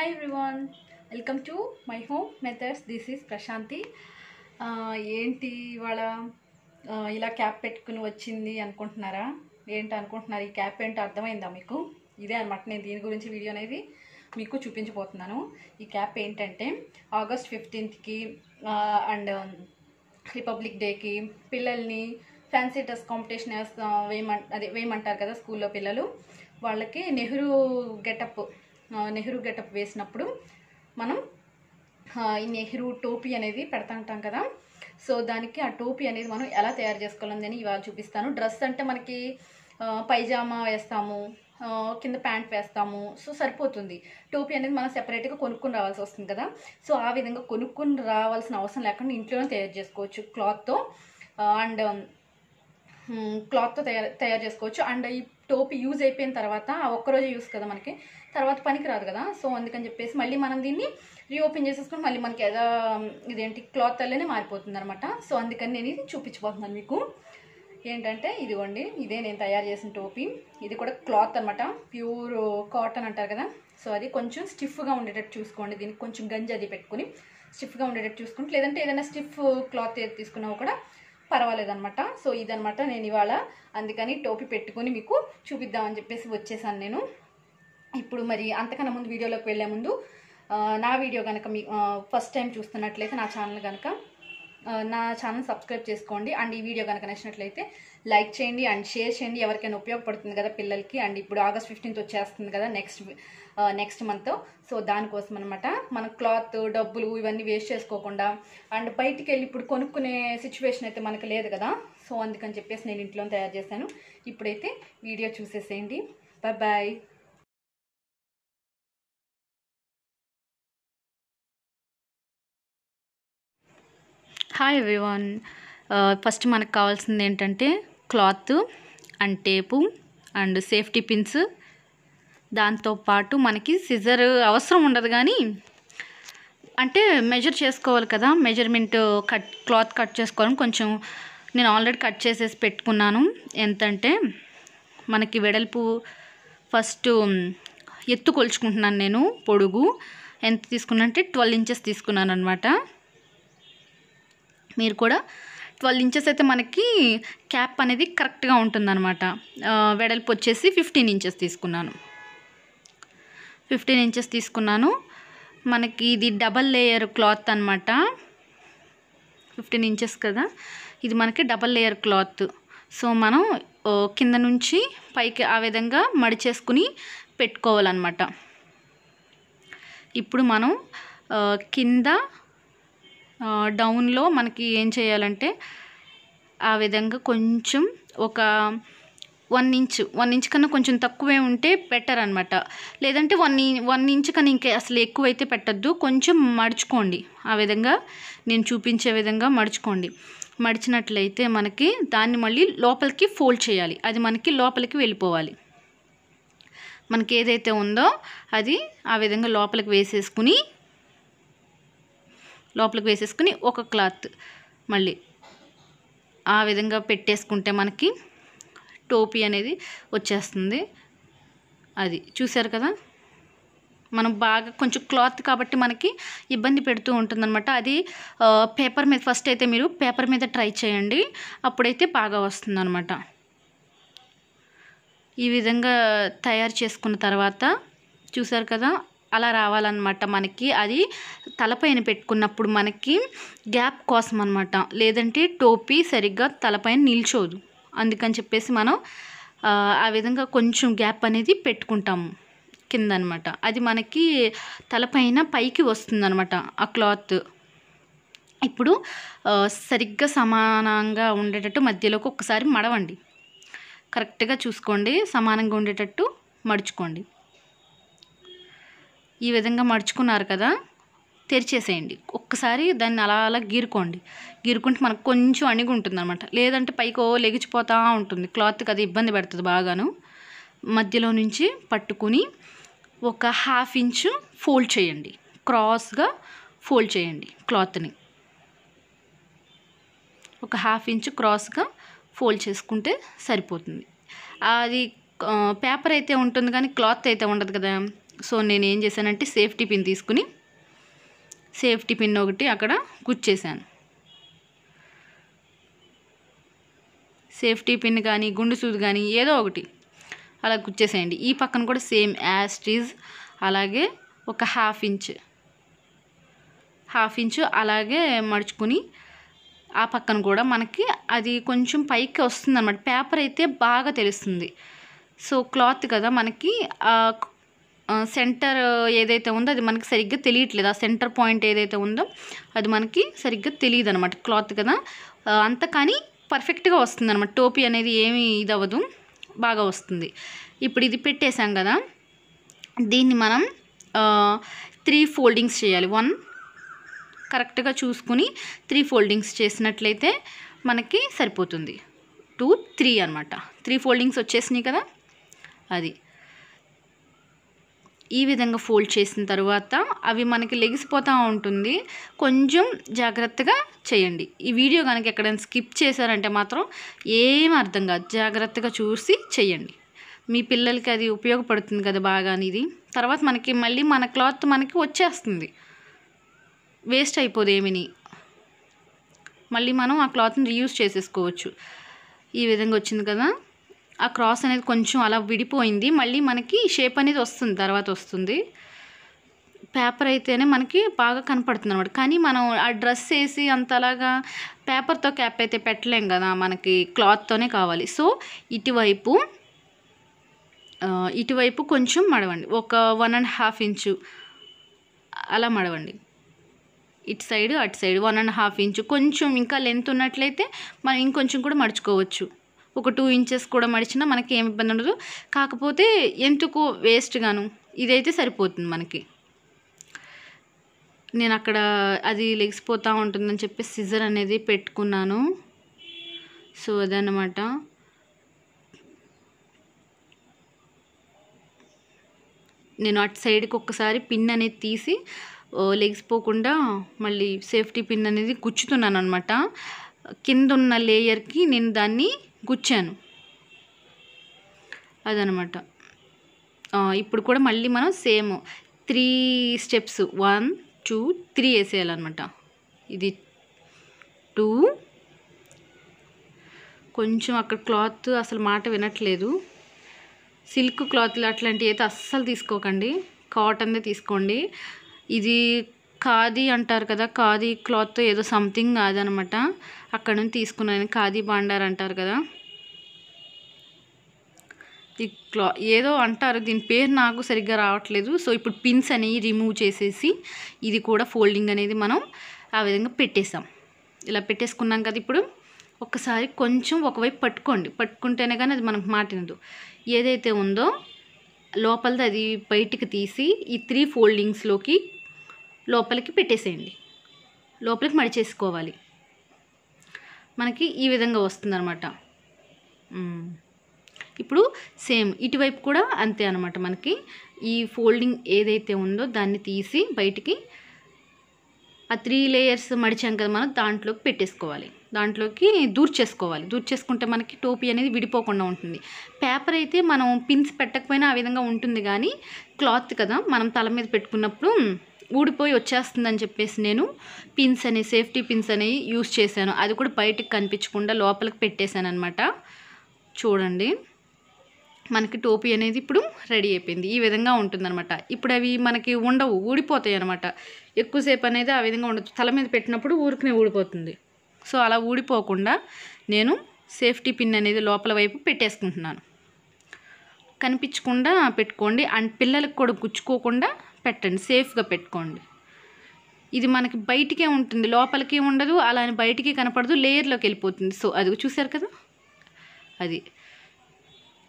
hi everyone welcome to my home methods this is Prashanthi ఏంటి ఇవాళ ఇలా క్యాప్ పెట్టుకుని వచ్చింది అనుకుంటున్నారా ఏంటి అనుకుంటున్నారు ఈ క్యాప్ ఏంటో అర్థమైందా మీకు ఇదే అనమాట నేను దీని గురించి వీడియో అనేది మీకు చూపించబోతున్నాను ఈ క్యాప్ ఏంటంటే ఆగస్ట్ ఫిఫ్టీన్త్కి అండ్ రిపబ్లిక్ డేకి పిల్లల్ని ఫ్యాన్సీ డ్రెస్ కాంపిటీషన్ వేయమంట అదే వేయమంటారు కదా స్కూల్లో పిల్లలు వాళ్ళకి నెహ్రూ గెటప్ నెహ్రూ గెటప్ వేసినప్పుడు మనం ఈ నెహ్రూ టోపీ అనేది పెడతాంటాం కదా సో దానికి ఆ టోపీ అనేది మనం ఎలా తయారు చేసుకోవాలని ఇవాళ చూపిస్తాను డ్రెస్ అంటే మనకి పైజామా వేస్తాము కింద ప్యాంట్ వేస్తాము సో సరిపోతుంది టోపీ అనేది మనం సెపరేట్గా కొనుక్కుని రావాల్సి వస్తుంది కదా సో ఆ విధంగా కొనుక్కుని రావాల్సిన అవసరం లేకుండా ఇంట్లోనే తయారు చేసుకోవచ్చు క్లాత్తో అండ్ క్లాత్తో తయారు తయారు చేసుకోవచ్చు అండ్ టోపీ యూజ్ అయిపోయిన తర్వాత ఆ ఒక్కరోజే యూస్ కదా మనకి తర్వాత పనికి రాదు కదా సో అందుకని చెప్పేసి మళ్ళీ మనం దీన్ని రీఓపెన్ చేసేసుకుని మళ్ళీ మనకి ఏదో um, ఇదేంటి క్లాత్ అల్లనే మారిపోతుంది అనమాట సో అందుకని నేను ఇది చూపించబోతున్నాను మీకు ఏంటంటే ఇదిగోండి ఇదే నేను తయారు చేసిన టోపీ ఇది కూడా క్లాత్ అనమాట ప్యూర్ కాటన్ అంటారు కదా సో అది కొంచెం స్టిఫ్గా ఉండేటట్టు చూసుకోండి దీనికి కొంచెం గంజి అది పెట్టుకుని స్టిఫ్గా ఉండేటట్టు చూసుకుంటే లేదంటే ఏదైనా స్టిఫ్ క్లాత్ ఏది తీసుకున్నావు కూడా పర్వాలేదనమాట సో ఇదనమాట నేను ఇవాళ అందుకని టోపీ పెట్టుకుని మీకు చూపిద్దామని చెప్పేసి వచ్చేసాను నేను ఇప్పుడు మరి అంతకన్నా ముందు వీడియోలోకి వెళ్ళే ముందు నా వీడియో కనుక మీ ఫస్ట్ టైం చూస్తున్నట్లయితే నా ఛానల్ కనుక నా ఛానల్ సబ్స్క్రైబ్ చేసుకోండి అండ్ ఈ వీడియో కనుక నచ్చినట్లయితే లైక్ చేయండి అండ్ షేర్ చేయండి ఎవరికైనా ఉపయోగపడుతుంది కదా పిల్లలకి అండ్ ఇప్పుడు ఆగస్ట్ ఫిఫ్టీన్త్ వచ్చేస్తుంది కదా నెక్స్ట్ నెక్స్ట్ మంత్ సో దానికోసం అనమాట మన క్లాత్ డబ్బులు ఇవన్నీ వేస్ట్ చేసుకోకుండా అండ్ బయటికి వెళ్ళి ఇప్పుడు కొనుక్కునే సిచ్యువేషన్ అయితే మనకు లేదు కదా సో అందుకని చెప్పేసి నేను ఇంట్లో తయారు చేశాను ఇప్పుడైతే వీడియో చూసేసేయండి బాయ్ బాయ్ ఫస్ట్ మనకు కావాల్సింది ఏంటంటే cloth and tape and safety pins దాంతోపాటు మనకి సిజర్ అవసరం ఉండదు కానీ అంటే మెజర్ చేసుకోవాలి కదా మెజర్మెంట్ కట్ క్లాత్ కట్ చేసుకోవడం కొంచెం నేను ఆల్రెడీ కట్ చేసేసి పెట్టుకున్నాను ఎంతంటే మనకి వెడల్పు ఫస్ట్ ఎత్తు కొలుచుకుంటున్నాను నేను పొడుగు ఎంత తీసుకున్నా అంటే ట్వెల్వ్ ఇంచెస్ తీసుకున్నాను అనమాట మీరు కూడా ట్వెల్వ్ ఇంచెస్ అయితే మనకి క్యాప్ అనేది కరెక్ట్గా ఉంటుందన్నమాట వెడల్పు వచ్చేసి ఫిఫ్టీన్ ఇంచెస్ తీసుకున్నాను ఫిఫ్టీన్ ఇంచెస్ తీసుకున్నాను మనకి ఇది డబల్ లేయర్ క్లాత్ అనమాట ఫిఫ్టీన్ ఇంచెస్ కదా ఇది మనకి డబల్ లేయర్ క్లాత్ సో మనం కింద నుంచి పైకి ఆ విధంగా మడిచేసుకుని పెట్టుకోవాలన్నమాట ఇప్పుడు మనం కింద డౌన్లో మనకి ఏం చేయాలంటే ఆ విధంగా కొంచెం ఒక వన్ ఇంచ్ వన్ ఇంచ్ కన్నా కొంచెం తక్కువే ఉంటే పెట్టరు అనమాట లేదంటే వన్ వన్ ఇంచ్ కన్నా ఇంకా అసలు ఎక్కువైతే పెట్టద్దు కొంచెం మడుచుకోండి ఆ విధంగా నేను చూపించే విధంగా మడుచుకోండి మడిచినట్లయితే మనకి దాన్ని మళ్ళీ లోపలికి ఫోల్డ్ చేయాలి అది మనకి లోపలికి వెళ్ళిపోవాలి మనకి ఏదైతే ఉందో అది ఆ విధంగా లోపలికి వేసేసుకుని లోపలికి వేసేసుకుని ఒక క్లాత్ మళ్ళీ ఆ విధంగా పెట్టేసుకుంటే మనకి టోపీ అనేది వచ్చేస్తుంది అది చూసారు కదా మనం బాగా కొంచెం క్లాత్ కాబట్టి మనకి ఇబ్బంది పెడుతూ ఉంటుందన్నమాట అది పేపర్ మీద ఫస్ట్ అయితే మీరు పేపర్ మీద ట్రై చేయండి అప్పుడైతే బాగా వస్తుందన్నమాట ఈ విధంగా తయారు చేసుకున్న తర్వాత చూసారు కదా అలా రావాలన్నమాట మనకి అది తలపైన పెట్టుకున్నప్పుడు మనకి గ్యాప్ కోసం అనమాట లేదంటే టోపీ సరిగ్గా తలపైన నిల్చోదు అందుకని చెప్పేసి మనం ఆ విధంగా కొంచెం గ్యాప్ అనేది పెట్టుకుంటాము కింద అనమాట అది మనకి తలపైన పైకి వస్తుందనమాట ఆ క్లాత్ ఇప్పుడు సరిగ్గా సమానంగా ఉండేటట్టు మధ్యలోకి ఒక్కసారి మడవండి కరెక్ట్గా చూసుకోండి సమానంగా ఉండేటట్టు మడుచుకోండి ఈ విధంగా మడుచుకున్నారు కదా తెరిచేసేయండి ఒక్కసారి దాన్ని అలా అలా గీరుకోండి గీరుకుంటే మనకు కొంచెం అణిగి ఉంటుంది అనమాట లేదంటే పైకి ఓ లెగిచిపోతా ఉంటుంది క్లాత్కి అది ఇబ్బంది పెడుతుంది బాగాను మధ్యలో నుంచి పట్టుకుని ఒక హాఫ్ ఇంచు ఫోల్డ్ చేయండి క్రాస్గా ఫోల్డ్ చేయండి క్లాత్ని ఒక హాఫ్ ఇంచు క్రాస్గా ఫోల్డ్ చేసుకుంటే సరిపోతుంది అది పేపర్ అయితే ఉంటుంది కానీ క్లాత్ అయితే ఉండదు కదా సో నేను ఏం చేశానంటే సేఫ్టీ పిన్ తీసుకుని సేఫ్టీ పిన్ ఒకటి అక్కడ గుచ్చేసాను సేఫ్టీ పిన్ కానీ గుండు సూది కానీ ఏదో ఒకటి అలా గుచ్చేసేయండి ఈ పక్కన కూడా సేమ్ యాస్టీజ్ అలాగే ఒక హాఫ్ ఇంచ్ హాఫ్ ఇంచ్ అలాగే మడుచుకుని ఆ పక్కన కూడా మనకి అది కొంచెం పైకి వస్తుంది అనమాట పేపర్ అయితే బాగా తెలుస్తుంది సో క్లాత్ కదా మనకి సెంటర్ ఏదైతే ఉందో అది మనకి సరిగ్గా తెలియట్లేదు ఆ సెంటర్ పాయింట్ ఏదైతే ఉందో అది మనకి సరిగ్గా తెలియదు అనమాట క్లాత్ కదా అంత కానీ పర్ఫెక్ట్గా వస్తుంది అనమాట టోపీ అనేది ఏమి ఇది అవ్వదు బాగా వస్తుంది ఇప్పుడు ఇది పెట్టేశాం కదా దీన్ని మనం త్రీ ఫోల్డింగ్స్ చేయాలి వన్ కరెక్ట్గా చూసుకుని త్రీ ఫోల్డింగ్స్ చేసినట్లయితే మనకి సరిపోతుంది టూ త్రీ అనమాట త్రీ ఫోల్డింగ్స్ వచ్చేసినాయి కదా అది ఈ విధంగా ఫోల్డ్ చేసిన తర్వాత అవి మనకి లెగిసిపోతూ ఉంటుంది కొంచెం జాగ్రత్తగా చేయండి ఈ వీడియో కనుక ఎక్కడైనా స్కిప్ చేశారంటే మాత్రం ఏం అర్థం కాదు జాగ్రత్తగా చూసి చేయండి మీ పిల్లలకి అది ఉపయోగపడుతుంది కదా బాగా అనేది తర్వాత మనకి మళ్ళీ మన క్లాత్ మనకి వచ్చేస్తుంది వేస్ట్ అయిపోదు ఏమిని మళ్ళీ మనం ఆ క్లాత్ని రీయూజ్ చేసేసుకోవచ్చు ఈ విధంగా వచ్చింది కదా ఆ క్రాస్ అనేది కొంచెం అలా విడిపోయింది మళ్ళీ మనకి షేప్ అనేది వస్తుంది తర్వాత వస్తుంది పేపర్ అయితేనే మనకి బాగా కనపడుతుంది అనమాట కానీ మనం ఆ డ్రెస్ వేసి అంతలాగా పేపర్తో క్యాప్ అయితే పెట్టలేం కదా మనకి క్లాత్తోనే కావాలి సో ఇటువైపు ఇటువైపు కొంచెం మడవండి ఒక వన్ అండ్ హాఫ్ ఇంచు అలా మడవండి ఇటు సైడ్ అటు side one and half inch కొంచెం ఇంకా లెంత్ ఉన్నట్లయితే మనం ఇంకొంచెం కూడా మడుచుకోవచ్చు ఒక టూ ఇంచెస్ కూడా మడిచినా మనకి ఏమి ఇబ్బంది ఉండదు కాకపోతే ఎందుకు వేస్ట్గాను ఇదైతే సరిపోతుంది మనకి నేను అక్కడ అది లెగిసిపోతూ ఉంటుందని చెప్పి సిజర్ అనేది పెట్టుకున్నాను సో అదనమాట నేను అటు సైడ్కి ఒక్కసారి పిన్ అనేది తీసి లెగిసిపోకుండా మళ్ళీ సేఫ్టీ పిన్ అనేది గుచ్చుతున్నాను అనమాట కింద ఉన్న లేయర్కి నేను దాన్ని గుచ్చాను అదనమాట ఇప్పుడు కూడా మళ్ళీ మనం same three steps one two three వేసేయాలన్నమాట ఇది టూ కొంచెం అక్కడ క్లాత్ అసలు మాట వినట్లేదు సిల్క్ క్లాత్లు అట్లాంటివి అయితే అస్సలు తీసుకోకండి కాటన్దే తీసుకోండి ఇది ఖాదీ అంటారు కదా ఖాదీ క్లాత్ ఏదో సంథింగ్ కాదనమాట అక్కడ నుంచి తీసుకున్నాను ఖాదీ బాండార్ అంటారు కదా ఈ క్లా ఏదో అంటారు దీని పేరు నాకు సరిగ్గా రావట్లేదు సో ఇప్పుడు పిన్స్ అనేవి రిమూవ్ చేసేసి ఇది కూడా ఫోల్డింగ్ అనేది మనం ఆ విధంగా పెట్టేసాం ఇలా పెట్టేసుకున్నాం కదా ఇప్పుడు ఒకసారి కొంచెం ఒకవైపు పట్టుకోండి పట్టుకుంటేనే కానీ అది మనకు మాటినదు ఏదైతే ఉందో లోపలిది అది బయటికి తీసి ఈ త్రీ ఫోల్డింగ్స్లోకి లోపలికి పెట్టేసేయండి లోపలికి మడిచేసుకోవాలి మనకి ఈ విధంగా వస్తుందన్నమాట ఇప్పుడు సేమ్ ఇటువైపు కూడా అంతే అనమాట మనకి ఈ ఫోల్డింగ్ ఏదైతే ఉందో దాన్ని తీసి బయటికి ఆ త్రీ లేయర్స్ మడిచాం కదా మనం దాంట్లోకి పెట్టేసుకోవాలి దాంట్లోకి దూర్చేసుకోవాలి దూర్చేసుకుంటే మనకి టోపీ అనేది విడిపోకుండా ఉంటుంది పేపర్ అయితే మనం పిన్స్ పెట్టకపోయినా ఆ విధంగా ఉంటుంది కానీ క్లాత్ కదా మనం తల మీద పెట్టుకున్నప్పుడు ఊడిపోయి వచ్చేస్తుందని చెప్పేసి నేను పిన్స్ అనే సేఫ్టీ పిన్స్ అనేవి యూస్ చేశాను అది కూడా బయటకు కనిపించకుండా లోపలికి పెట్టేశాను అనమాట చూడండి మనకి టోపీ అనేది ఇప్పుడు రెడీ అయిపోయింది ఈ విధంగా ఉంటుందన్నమాట ఇప్పుడు అవి మనకి ఉండవు ఊడిపోతాయి అనమాట ఎక్కువసేపు అనేది ఆ విధంగా ఉండదు తల మీద పెట్టినప్పుడు ఊరికనే ఊడిపోతుంది సో అలా ఊడిపోకుండా నేను సేఫ్టీ పిన్ అనేది లోపల వైపు పెట్టేసుకుంటున్నాను కనిపించకుండా పెట్టుకోండి అండ్ పిల్లలకు కూడా గుచ్చుకోకుండా పెట్టండి సేఫ్గా పెట్టుకోండి ఇది మనకి బయటికే ఉంటుంది లోపలికి ఉండదు అలా బయటికి కనపడదు లేయర్లోకి వెళ్ళిపోతుంది సో అది చూసారు కదా అది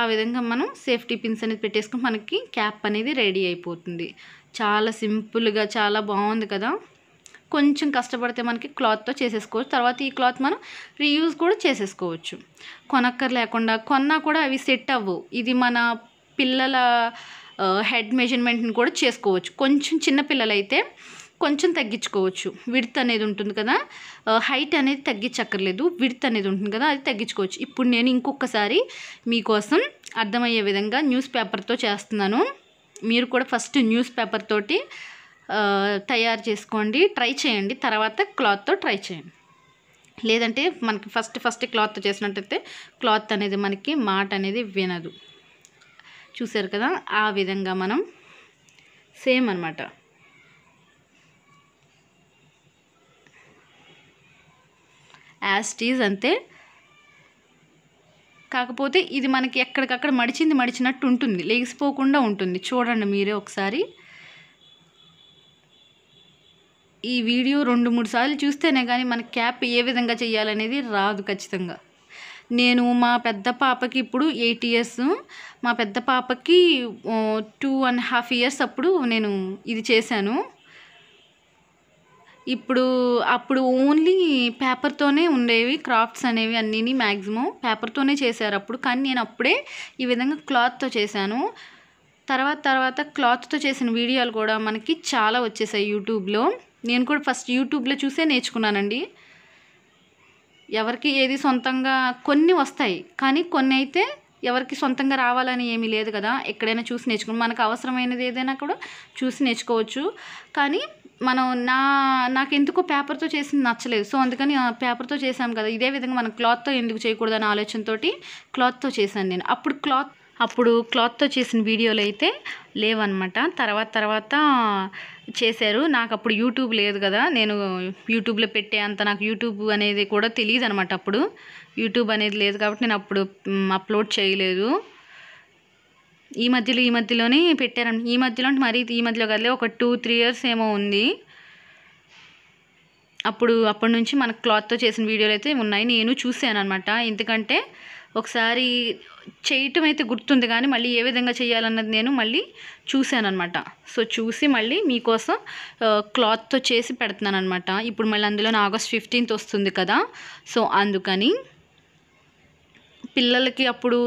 ఆ విధంగా మనం సేఫ్టీ పిన్స్ అనేది పెట్టేసుకుని మనకి క్యాప్ అనేది రెడీ అయిపోతుంది చాలా సింపుల్గా చాలా బాగుంది కదా కొంచెం కష్టపడితే మనకి క్లాత్తో చేసేసుకోవచ్చు తర్వాత ఈ క్లాత్ మనం రీయూజ్ కూడా చేసేసుకోవచ్చు కొనక్కర్ లేకుండా కొన్నా కూడా అవి సెట్ అవ్వవు ఇది మన పిల్లల హెడ్ మెజర్మెంట్ని కూడా చేసుకోవచ్చు కొంచెం చిన్న పిల్లలైతే కొంచెం తగ్గించుకోవచ్చు విడత్ అనేది ఉంటుంది కదా హైట్ అనేది తగ్గించక్కర్లేదు విడత్ అనేది ఉంటుంది కదా అది తగ్గించుకోవచ్చు ఇప్పుడు నేను ఇంకొకసారి మీకోసం అర్థమయ్యే విధంగా న్యూస్ పేపర్తో చేస్తున్నాను మీరు కూడా ఫస్ట్ న్యూస్ పేపర్ తోటి తయారు చేసుకోండి ట్రై చేయండి తర్వాత క్లాత్తో ట్రై చేయండి లేదంటే మనకి ఫస్ట్ ఫస్ట్ క్లాత్ చేసినట్టయితే క్లాత్ అనేది మనకి మాట అనేది వినదు చూసారు కదా ఆ విధంగా మనం సేమ్ అనమాట ఈజ్ అంతే కాకపోతే ఇది మనకి ఎక్కడికక్కడ మడిచింది మడిచినట్టు ఉంటుంది లేగిసిపోకుండా ఉంటుంది చూడండి మీరే ఒకసారి ఈ వీడియో రెండు మూడు సార్లు చూస్తేనే కానీ మన క్యాప్ ఏ విధంగా చేయాలనేది రాదు ఖచ్చితంగా నేను మా పెద్ద పాపకి ఇప్పుడు ఎయిట్ ఇయర్స్ మా పెద్ద పాపకి టూ అండ్ హాఫ్ ఇయర్స్ అప్పుడు నేను ఇది చేశాను ఇప్పుడు అప్పుడు ఓన్లీ పేపర్తోనే ఉండేవి క్రాఫ్ట్స్ అనేవి అన్నీని మ్యాక్సిమం పేపర్తోనే చేశారు అప్పుడు కానీ నేను అప్పుడే ఈ విధంగా క్లాత్తో చేశాను తర్వాత తర్వాత క్లాత్తో చేసిన వీడియోలు కూడా మనకి చాలా వచ్చేసాయి యూట్యూబ్లో నేను కూడా ఫస్ట్ యూట్యూబ్లో చూసే నేర్చుకున్నానండి ఎవరికి ఏది సొంతంగా కొన్ని వస్తాయి కానీ కొన్ని అయితే ఎవరికి సొంతంగా రావాలని ఏమీ లేదు కదా ఎక్కడైనా చూసి నేర్చుకుని మనకు అవసరమైనది ఏదైనా కూడా చూసి నేర్చుకోవచ్చు కానీ మనం నా నాకు ఎందుకో పేపర్తో చేసింది నచ్చలేదు సో అందుకని పేపర్తో చేసాం కదా ఇదే విధంగా మనం క్లాత్తో ఎందుకు చేయకూడదు అనే ఆలోచనతోటి క్లాత్తో చేశాను నేను అప్పుడు క్లాత్ అప్పుడు క్లాత్తో చేసిన వీడియోలు అయితే లేవన్నమాట తర్వాత తర్వాత చేశారు నాకు అప్పుడు యూట్యూబ్ లేదు కదా నేను యూట్యూబ్లో పెట్టే అంత నాకు యూట్యూబ్ అనేది కూడా తెలియదు అనమాట అప్పుడు యూట్యూబ్ అనేది లేదు కాబట్టి నేను అప్పుడు అప్లోడ్ చేయలేదు ఈ మధ్యలో ఈ మధ్యలోనే పెట్టారని ఈ మధ్యలో అంటే మరీ ఈ మధ్యలో కదలే ఒక టూ త్రీ ఇయర్స్ ఏమో ఉంది అప్పుడు అప్పటి నుంచి మన క్లాత్తో చేసిన వీడియోలు అయితే ఉన్నాయి నేను చూసాను అనమాట ఎందుకంటే ఒకసారి చేయటం అయితే గుర్తుంది కానీ మళ్ళీ ఏ విధంగా చేయాలన్నది నేను మళ్ళీ చూశాను అనమాట సో చూసి మళ్ళీ మీకోసం క్లాత్తో చేసి పెడుతున్నాను అనమాట ఇప్పుడు మళ్ళీ అందులో ఆగస్ట్ ఫిఫ్టీన్త్ వస్తుంది కదా సో అందుకని పిల్లలకి అప్పుడు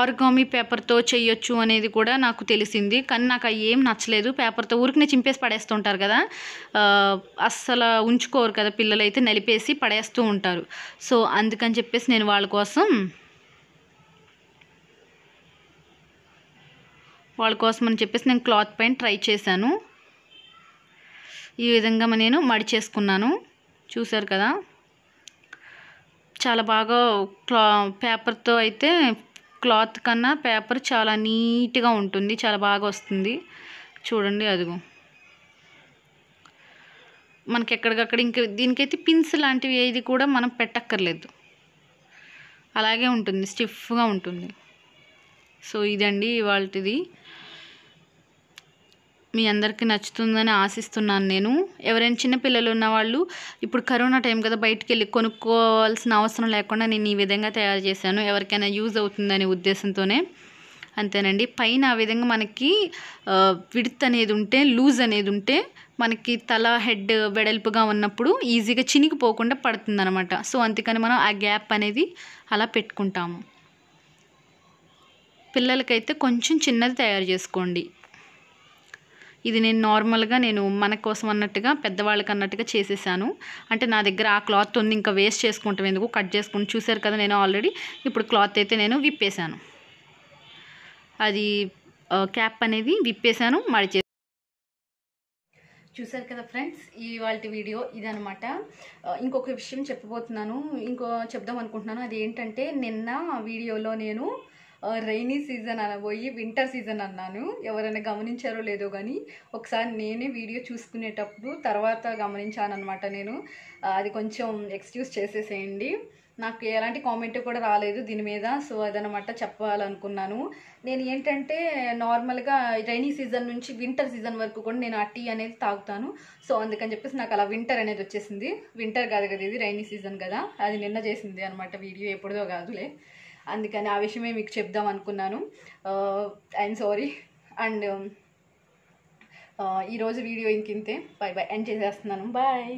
ఆర్గామీ పేపర్తో చేయొచ్చు అనేది కూడా నాకు తెలిసింది కానీ నాకు అవి ఏం నచ్చలేదు పేపర్తో ఊరికి చింపేసి పడేస్తుంటారు కదా అస్సలు ఉంచుకోరు కదా పిల్లలు అయితే నలిపేసి పడేస్తూ ఉంటారు సో అందుకని చెప్పేసి నేను వాళ్ళ కోసం వాళ్ళ కోసం అని చెప్పేసి నేను క్లాత్ పైన ట్రై చేశాను ఈ విధంగా నేను మడిచేసుకున్నాను చూశారు కదా చాలా బాగా క్లా పేపర్తో అయితే క్లాత్ కన్నా పేపర్ చాలా నీట్గా ఉంటుంది చాలా బాగా వస్తుంది చూడండి అదిగో మనకి ఎక్కడికక్కడ ఇంక దీనికైతే పిన్స్ లాంటివి ఏది కూడా మనం పెట్టక్కర్లేదు అలాగే ఉంటుంది స్టిఫ్గా ఉంటుంది సో ఇదండి ఇవాళది మీ అందరికీ నచ్చుతుందని ఆశిస్తున్నాను నేను ఎవరైనా చిన్నపిల్లలు పిల్లలు ఉన్నవాళ్ళు ఇప్పుడు కరోనా టైం కదా బయటికి వెళ్ళి కొనుక్కోవాల్సిన అవసరం లేకుండా నేను ఈ విధంగా తయారు చేశాను ఎవరికైనా యూజ్ అవుతుందనే ఉద్దేశంతోనే అంతేనండి పైన ఆ విధంగా మనకి విడత్ అనేది ఉంటే లూజ్ అనేది ఉంటే మనకి తల హెడ్ వెడల్పుగా ఉన్నప్పుడు ఈజీగా చినిగిపోకుండా పడుతుంది అనమాట సో అందుకని మనం ఆ గ్యాప్ అనేది అలా పెట్టుకుంటాము పిల్లలకైతే కొంచెం చిన్నది తయారు చేసుకోండి ఇది నేను నార్మల్గా నేను మన కోసం అన్నట్టుగా పెద్దవాళ్ళకి అన్నట్టుగా చేసేసాను అంటే నా దగ్గర ఆ క్లాత్ ఉంది ఇంకా వేస్ట్ చేసుకుంటాం ఎందుకు కట్ చేసుకుని చూసారు కదా నేను ఆల్రెడీ ఇప్పుడు క్లాత్ అయితే నేను విప్పేశాను అది క్యాప్ అనేది విప్పేశాను మడిచే చూసారు కదా ఫ్రెండ్స్ ఇవాళ వీడియో ఇదనమాట ఇంకొక విషయం చెప్పబోతున్నాను ఇంకో చెప్దాం అనుకుంటున్నాను అది ఏంటంటే నిన్న వీడియోలో నేను రైనీ సీజన్ అనబోయి వింటర్ సీజన్ అన్నాను ఎవరైనా గమనించారో లేదో కానీ ఒకసారి నేనే వీడియో చూసుకునేటప్పుడు తర్వాత గమనించానమాట నేను అది కొంచెం ఎక్స్క్యూజ్ చేసేసేయండి నాకు ఎలాంటి కామెంట్ కూడా రాలేదు దీని మీద సో అదనమాట చెప్పాలనుకున్నాను నేను ఏంటంటే నార్మల్గా రైనీ సీజన్ నుంచి వింటర్ సీజన్ వరకు కూడా నేను ఆ టీ అనేది తాగుతాను సో అందుకని చెప్పేసి నాకు అలా వింటర్ అనేది వచ్చేసింది వింటర్ కాదు కదా ఇది రైనీ సీజన్ కదా అది నిన్న చేసింది అనమాట వీడియో ఎప్పుడుదో కాదులే అందుకని ఆ విషయమే మీకు చెప్దాం అనుకున్నాను ఐఎమ్ సారీ అండ్ ఈరోజు వీడియో ఇంకింతే బాయ్ బాయ్ ఎండ్ చేసేస్తున్నాను బాయ్